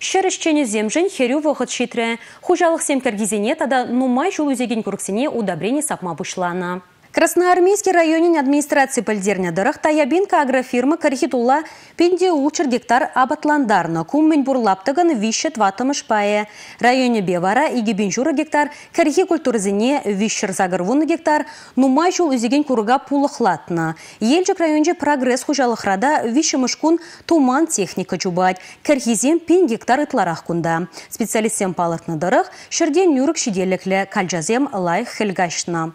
Шерешчене земжен херю шитре. шитрі. Хужалық кергизине тада нумай жулузегень өзеген көрксіне сапма бұшланы. Красноармейский районен администрации пальдерня дырах таябинка агрофирма Кархитула пенде улчыр гектар абатландарны куммень бурлаптығын вище ватымыш пае. Районе бевара и гектар, кархи культурзіне вишер загырвуны гектар, нумай жол үзеген курга пулықлатны. ельчик районче прогресс вище вишемышкун туман техника жубать, кархизем пин гектар итларах кунда. Специалистсем на дырық, шерден нюрок Шиделекле кальджазем лайх хельгашна